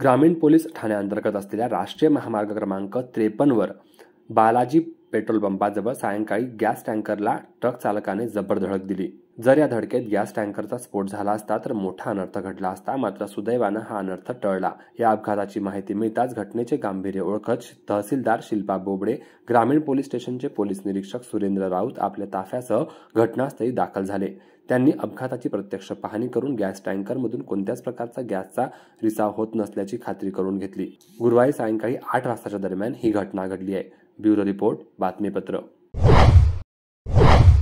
ग्रामीण पोलीस ठाण्याअंतर्गत असलेल्या राष्ट्रीय महामार्ग क्रमांक त्रेपन्नवर बालाजी पेट्रोल पंपाजवळ सायंकाळी गॅस टँकरला ट्रक चालकाने जबर धडक दिली जर या धडकेत गॅस टँकरचा स्फोट झाला असता तर मोठा अनर्थ घडला असता मात्र सुदैवानं हा अनर्थ टळला या अपघाताची माहिती मिळताच घटनेचे गांभीर्य ओळखत तहसीलदार शिल्पा बोबडे ग्रामीण पोलीस स्टेशनचे पोलीस निरीक्षक सुरेंद्र राऊत आपल्या ताफ्यासह घटनास्थळी दाखल झाले त्यांनी अपघाताची प्रत्यक्ष पाहणी करून गॅस टँकरमधून कोणत्याच प्रकारचा गॅसचा रिसाव होत नसल्याची खात्री करून घेतली गुरुवारी सायंकाळी आठ वाजताच्या दरम्यान ही घटना घडली आहे ब्यूरो रिपोर्ट बातमी